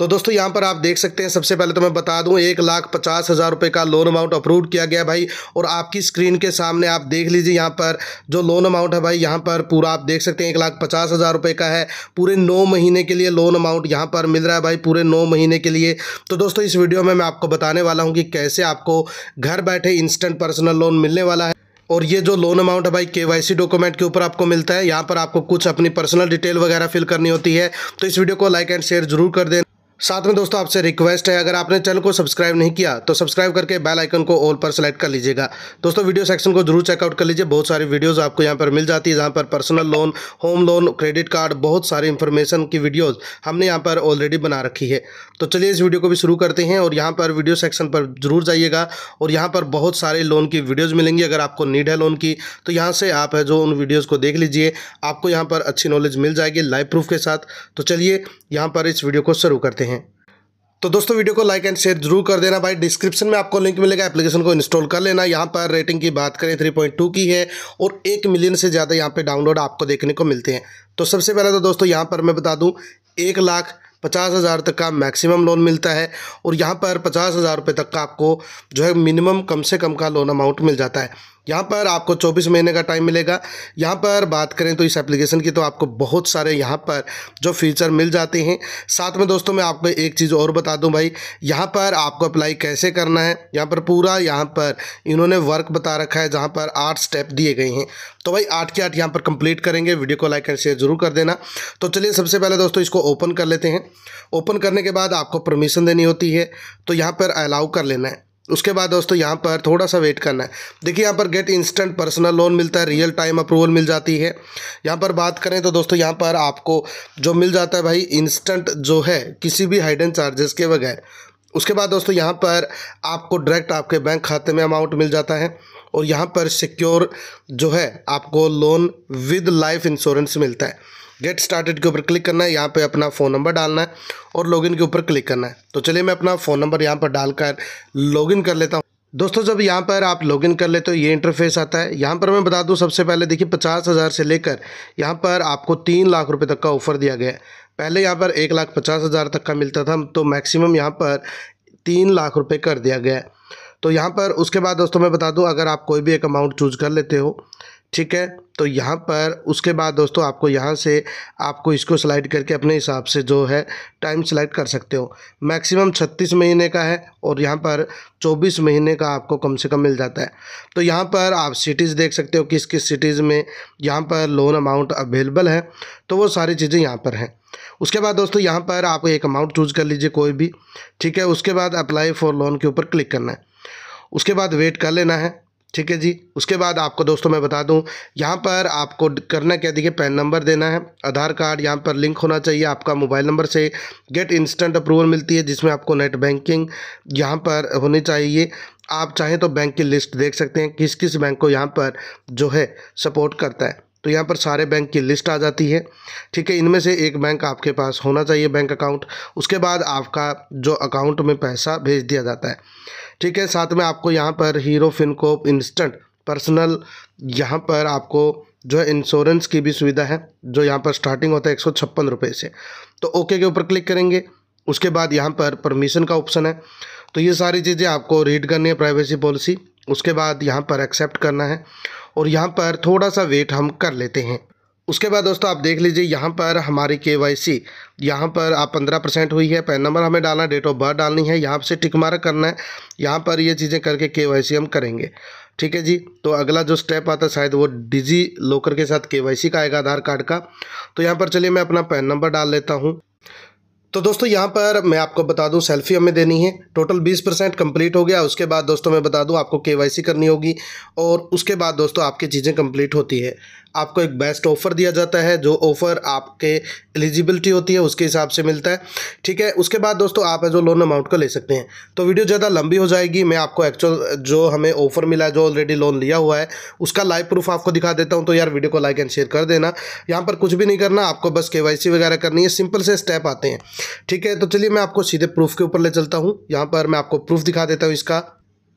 तो दोस्तों यहाँ पर आप देख सकते हैं सबसे पहले तो मैं बता दूँ एक लाख पचास हज़ार रुपये का लोन अमाउंट अप्रूव किया गया भाई और आपकी स्क्रीन के सामने आप देख लीजिए यहाँ पर जो लोन अमाउंट है भाई यहाँ पर पूरा आप देख सकते हैं एक लाख पचास हज़ार रुपये का है पूरे नौ महीने के लिए लोन अमाउंट यहाँ पर मिल रहा है भाई पूरे नौ महीने के लिए तो दोस्तों इस वीडियो में मैं आपको बताने वाला हूँ कि कैसे आपको घर बैठे इंस्टेंट पर्सनल लोन मिलने वाला है और ये जो लोन अमाउंट है भाई केवाईसी डॉक्यूमेंट के ऊपर आपको मिलता है यहाँ पर आपको कुछ अपनी पर्सनल डिटेल वगैरह फिल करनी होती है तो इस वीडियो को लाइक एंड शेयर जरूर कर दें साथ में दोस्तों आपसे रिक्वेस्ट है अगर आपने चैनल को सब्सक्राइब नहीं किया तो सब्सक्राइब करके बेल आइकन को ऑल पर सेलेक्ट कर लीजिएगा दोस्तों वीडियो सेक्शन को जरूर चेकआउट कर लीजिए बहुत सारी वीडियोस आपको यहाँ पर मिल जाती है जहाँ पर personal loan home loan credit card बहुत सारी इन्फॉर्मेशन की वीडियोज़ हमने यहाँ पर ऑलरेडी बना रखी है तो चलिए इस वीडियो को भी शुरू करते हैं और यहाँ पर वीडियो सेक्शन पर जरूर जाइएगा और यहाँ पर बहुत सारे लोन की वीडियोज़ मिलेंगी अगर आपको नीड है लोन की तो यहाँ से आप है जो उन वीडियोज़ को देख लीजिए आपको यहाँ पर अच्छी नॉलेज मिल जाएगी लाइव प्रूफ के साथ तो चलिए यहाँ पर इस वीडियो को शुरू करते हैं हैं तो दोस्तों वीडियो को लाइक एंड शेयर जरूर कर देना भाई डिस्क्रिप्शन में आपको लिंक मिलेगा एप्लीकेशन को इंस्टॉल कर लेना यहाँ पर रेटिंग की बात करें 3.2 की है और एक मिलियन से ज़्यादा यहाँ पे डाउनलोड आपको देखने को मिलते हैं तो सबसे पहले तो दोस्तों यहाँ पर मैं बता दूँ एक लाख पचास हज़ार तक का मैक्सिमम लोन मिलता है और यहाँ पर पचास हज़ार रुपये तक का आपको जो है मिनिमम कम से कम का लोन अमाउंट मिल जाता है यहाँ पर आपको 24 महीने का टाइम मिलेगा यहाँ पर बात करें तो इस एप्लीकेशन की तो आपको बहुत सारे यहाँ पर जो फीचर मिल जाते हैं साथ में दोस्तों मैं आपको एक चीज़ और बता दूं भाई यहाँ पर आपको अप्लाई कैसे करना है यहाँ पर पूरा यहाँ पर इन्होंने वर्क बता रखा है जहाँ पर आठ स्टेप दिए गए हैं तो भाई आठ के आठ यहाँ पर कंप्लीट करेंगे वीडियो को लाइक एंड शेयर जरूर कर देना तो चलिए सबसे पहले दोस्तों इसको ओपन कर लेते हैं ओपन करने के बाद आपको परमिशन देनी होती है तो यहाँ पर अलाउ कर लेना है उसके बाद दोस्तों यहाँ पर थोड़ा सा वेट करना है देखिए यहाँ पर गेट इंस्टेंट पर्सनल लोन मिलता है रियल टाइम अप्रूवल मिल जाती है यहाँ पर बात करें तो दोस्तों यहाँ पर आपको जो मिल जाता है भाई इंस्टेंट जो है किसी भी हाइडन चार्जेस के बगैर उसके बाद दोस्तों यहाँ पर आपको डायरेक्ट आपके बैंक खाते में अमाउंट मिल जाता है और यहाँ पर सिक्योर जो है आपको लोन विद लाइफ इंश्योरेंस मिलता है गेट स्टार्टेड के ऊपर क्लिक करना है यहाँ पे अपना फ़ोन नंबर डालना है और लॉगिन के ऊपर क्लिक करना है तो चलिए मैं अपना फ़ोन नंबर यहाँ पर डालकर लॉगिन कर लेता हूँ दोस्तों जब यहाँ पर आप लॉगिन कर लेते हो ये इंटरफेस आता है यहाँ पर मैं बता दूँ सबसे पहले देखिए पचास हज़ार से लेकर यहाँ पर आपको तीन लाख रुपये तक का ऑफ़र दिया गया है पहले यहाँ पर एक लाख पचास हज़ार तक का मिलता था तो मैक्सिमम यहाँ पर तीन लाख रुपये कर दिया गया है तो यहाँ पर उसके बाद दोस्तों मैं बता दूँ अगर आप कोई भी एक अमाउंट चूज कर लेते हो ठीक है तो यहाँ पर उसके बाद दोस्तों आपको यहाँ से आपको इसको स्लाइड करके अपने हिसाब से जो है टाइम सेलेक्ट कर सकते हो मैक्सिमम 36 महीने का है और यहाँ पर 24 महीने का आपको कम से कम मिल जाता है तो यहाँ पर आप सिटीज़ देख सकते हो किस किस सिटीज़ में यहाँ पर लोन अमाउंट अवेलेबल है तो वो सारी चीज़ें यहाँ पर हैं उसके बाद दोस्तों यहाँ पर आप एक अमाउंट चूज़ कर लीजिए कोई भी ठीक है उसके बाद अप्लाई फॉर लोन के ऊपर क्लिक करना है उसके बाद वेट कर लेना है ठीक है जी उसके बाद आपको दोस्तों मैं बता दूं यहाँ पर आपको करना क्या देखिए पैन नंबर देना है आधार कार्ड यहाँ पर लिंक होना चाहिए आपका मोबाइल नंबर से गेट इंस्टेंट अप्रूवल मिलती है जिसमें आपको नेट बैंकिंग यहाँ पर होनी चाहिए आप चाहें तो बैंक की लिस्ट देख सकते हैं किस किस बैंक को यहाँ पर जो है सपोर्ट करता है तो यहाँ पर सारे बैंक की लिस्ट आ जाती है ठीक है इनमें से एक बैंक आपके पास होना चाहिए बैंक अकाउंट उसके बाद आपका जो अकाउंट में पैसा भेज दिया जाता है ठीक है साथ में आपको यहाँ पर हीरो फिनकोप इंस्टेंट पर्सनल यहाँ पर आपको जो है इंश्योरेंस की भी सुविधा है जो यहाँ पर स्टार्टिंग होता है एक सौ छप्पन रुपये से तो ओके के ऊपर क्लिक करेंगे उसके बाद यहाँ पर परमिशन का ऑप्शन है तो ये सारी चीज़ें आपको रीड करनी है प्राइवेसी पॉलिसी उसके बाद यहाँ पर एक्सेप्ट करना है और यहाँ पर थोड़ा सा वेट हम कर लेते हैं उसके बाद दोस्तों आप देख लीजिए यहाँ पर हमारी के वाई सी यहाँ पर आप पंद्रह परसेंट हुई है पैन नंबर हमें डालना डेट ऑफ बर्थ डालनी है यहाँ से टिक मार्क करना है यहाँ पर ये चीज़ें करके के वाई सी हम करेंगे ठीक है जी तो अगला जो स्टेप आता है शायद वो डिजी लॉकर के साथ के वाई सी का आएगा आधार कार्ड का तो यहाँ पर चलिए मैं अपना पैन नंबर डाल लेता हूँ तो दोस्तों यहाँ पर मैं आपको बता दूँ सेल्फी हमें देनी है टोटल 20 परसेंट कम्प्लीट हो गया उसके बाद दोस्तों मैं बता दूँ आपको केवाईसी करनी होगी और उसके बाद दोस्तों आपकी चीज़ें कम्प्लीट होती है आपको एक बेस्ट ऑफ़र दिया जाता है जो ऑफ़र आपके एलिजिबिलिटी होती है उसके हिसाब से मिलता है ठीक है उसके बाद दोस्तों आप जो लोन अमाउंट को ले सकते हैं तो वीडियो ज़्यादा लंबी हो जाएगी मैं आपको एक्चुअल जो हमें ऑफ़र मिला है जो ऑलरेडी लोन लिया हुआ है उसका लाइव प्रूफ आपको दिखा देता हूँ तो यार वीडियो को लाइक एंड शेयर कर देना यहाँ पर कुछ भी नहीं करना आपको बस के वगैरह करनी है सिंपल से स्टेप आते हैं ठीक है तो चलिए मैं आपको सीधे प्रूफ के ऊपर ले चलता हूँ यहाँ पर मैं आपको प्रूफ दिखा देता हूँ इसका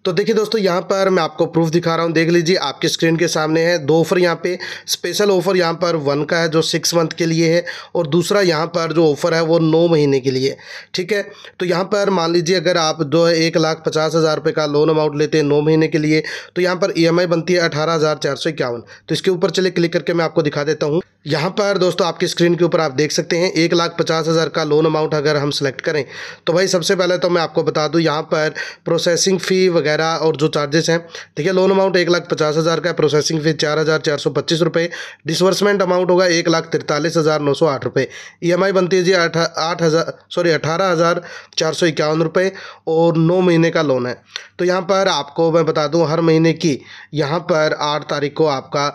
तो देखिए दोस्तों यहाँ पर मैं आपको प्रूफ दिखा रहा हूँ देख लीजिए आपके स्क्रीन के सामने है दो ऑफर यहाँ पे स्पेशल ऑफर यहाँ पर वन का है जो सिक्स मंथ के लिए है और दूसरा यहाँ पर जो ऑफर है वो नौ महीने के लिए ठीक है तो यहाँ पर मान लीजिए अगर आप जो है एक लाख पचास हज़ार रुपये का लोन अमाउंट लेते हैं नौ महीने के लिए तो यहाँ पर ई e बनती है अठारह हज़ार चार सौ इक्यावन तो इसके ऊपर चले क्लिक करके मैं आपको दिखा देता हूँ यहाँ पर दोस्तों आपकी स्क्रीन के ऊपर आप देख सकते हैं एक लाख पचास हज़ार का लोन अमाउंट अगर हम सेलेक्ट करें तो भाई सबसे पहले तो मैं आपको बता दूँ यहाँ पर प्रोसेसिंग फ़ी वगैरह वगैरह और जो चार्जेस हैं ठीक है लोन अमाउंट एक लाख पचास हज़ार का प्रोसेसिंग फ़ीस चार हज़ार चार सौ पच्चीस रुपये डिसबर्समेंट अमाउंट होगा एक लाख तिरतालीस हज़ार नौ सौ आठ रुपये ई e एम आई बनती है जी आठ आठ हज़ार सॉरी अठारह हज़ार चार सौ इक्यावन रुपये और नौ महीने का लोन है तो यहाँ पर आपको मैं बता दूँ हर महीने की यहाँ पर आठ तारीख को आपका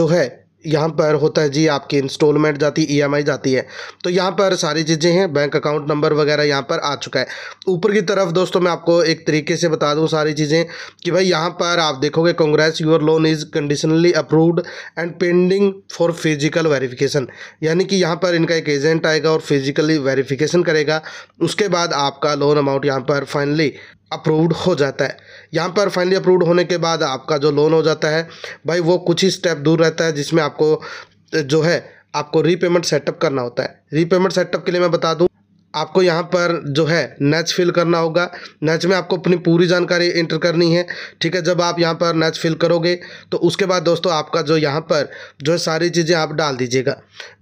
जो है यहाँ पर होता है जी आपकी इंस्टॉलमेंट जाती है e ईएमआई जाती है तो यहाँ पर सारी चीज़ें हैं बैंक अकाउंट नंबर वगैरह यहाँ पर आ चुका है ऊपर की तरफ दोस्तों मैं आपको एक तरीके से बता दूँ सारी चीज़ें कि भाई यहाँ पर आप देखोगे congrats your loan is conditionally approved and pending for physical verification यानी कि यहाँ पर इनका एक एजेंट आएगा और फिजिकली वेरीफिकेशन करेगा उसके बाद आपका लोन अमाउंट यहाँ पर फाइनली अप्रूव्ड हो जाता है यहाँ पर फाइनली अप्रूव्ड होने के बाद आपका जो लोन हो जाता है भाई वो कुछ ही स्टेप दूर रहता है जिसमें आपको जो है आपको रीपेमेंट सेटअप करना होता है रीपेमेंट सेटअप के लिए मैं बता दूँ आपको यहाँ पर जो है नेच फिल करना होगा नेच में आपको अपनी पूरी जानकारी एंटर करनी है ठीक है जब आप यहाँ पर नेच फिल करोगे तो उसके बाद दोस्तों आपका जो यहाँ पर जो है सारी चीज़ें आप डाल दीजिएगा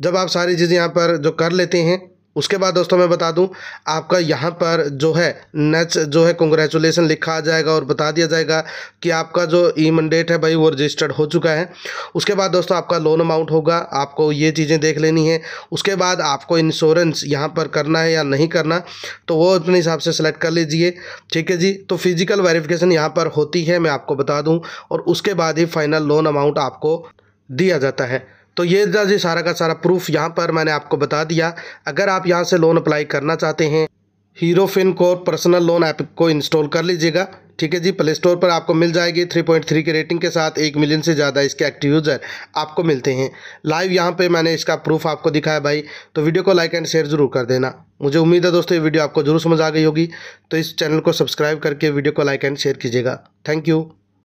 जब आप सारी चीज़ें यहाँ पर जो कर लेते हैं उसके बाद दोस्तों मैं बता दूं आपका यहाँ पर जो है नेच जो है कॉन्ग्रेचुलेसन लिखा आ जाएगा और बता दिया जाएगा कि आपका जो ई मंडेट है भाई वो रजिस्टर्ड हो चुका है उसके बाद दोस्तों आपका लोन अमाउंट होगा आपको ये चीज़ें देख लेनी है उसके बाद आपको इंश्योरेंस यहाँ पर करना है या नहीं करना तो वो अपने हिसाब से सेलेक्ट कर लीजिए ठीक है जी तो फिजिकल वेरिफिकेशन यहाँ पर होती है मैं आपको बता दूँ और उसके बाद ही फाइनल लोन अमाउंट आपको दिया जाता है तो ये जी सारा का सारा प्रूफ यहाँ पर मैंने आपको बता दिया अगर आप यहाँ से लोन अप्लाई करना चाहते हैं Hero FinCorp personal loan app को इंस्टॉल कर लीजिएगा ठीक है जी प्ले स्टोर पर आपको मिल जाएगी 3.3 की रेटिंग के साथ एक मिलियन से ज़्यादा इसके एक्टिव यूज़र आपको मिलते हैं लाइव यहाँ पे मैंने इसका प्रूफ आपको दिखाया भाई तो वीडियो को लाइक एंड शेयर जरूर कर देना मुझे उम्मीद है दोस्तों ये वीडियो आपको जरूर समझ आ गई होगी तो इस चैनल को सब्सक्राइब करके वीडियो को लाइक एंड शेयर कीजिएगा थैंक यू